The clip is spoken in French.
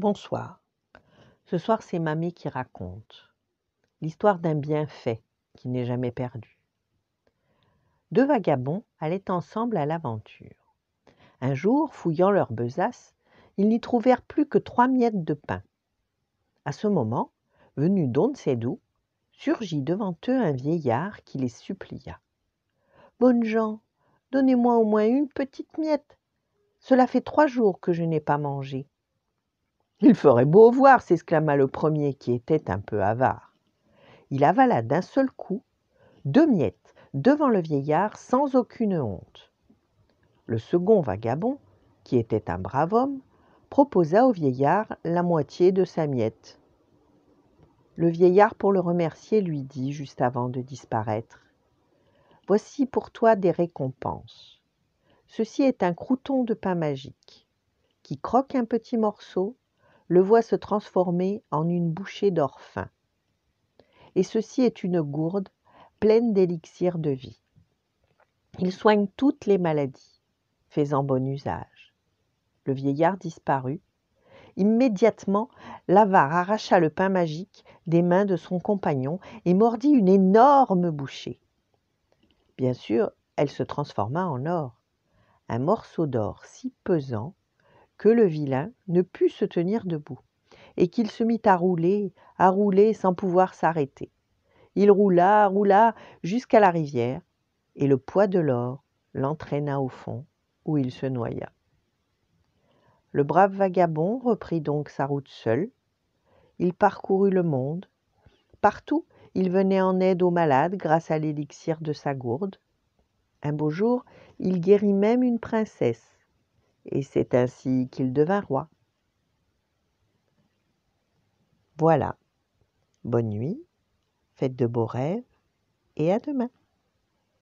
Bonsoir. Ce soir, c'est Mamie qui raconte l'histoire d'un bienfait qui n'est jamais perdu. Deux vagabonds allaient ensemble à l'aventure. Un jour, fouillant leur besace, ils n'y trouvèrent plus que trois miettes de pain. À ce moment, venu d'on ne sait surgit devant eux un vieillard qui les supplia. Bonnes gens, donnez-moi au moins une petite miette. Cela fait trois jours que je n'ai pas mangé. Il ferait beau voir, s'exclama le premier, qui était un peu avare. Il avala d'un seul coup deux miettes devant le vieillard sans aucune honte. Le second vagabond, qui était un brave homme, proposa au vieillard la moitié de sa miette. Le vieillard, pour le remercier, lui dit, juste avant de disparaître, Voici pour toi des récompenses. Ceci est un crouton de pain magique, qui croque un petit morceau le voit se transformer en une bouchée d'or fin. Et ceci est une gourde pleine d'élixirs de vie. Il soigne toutes les maladies, faisant bon usage. Le vieillard disparut. Immédiatement, l'avare arracha le pain magique des mains de son compagnon et mordit une énorme bouchée. Bien sûr, elle se transforma en or. Un morceau d'or si pesant que le vilain ne put se tenir debout, et qu'il se mit à rouler, à rouler sans pouvoir s'arrêter. Il roula, roula jusqu'à la rivière, et le poids de l'or l'entraîna au fond, où il se noya. Le brave vagabond reprit donc sa route seul. Il parcourut le monde. Partout, il venait en aide aux malades grâce à l'élixir de sa gourde. Un beau jour, il guérit même une princesse et c'est ainsi qu'il devint roi. Voilà. Bonne nuit, faites de beaux rêves et à demain.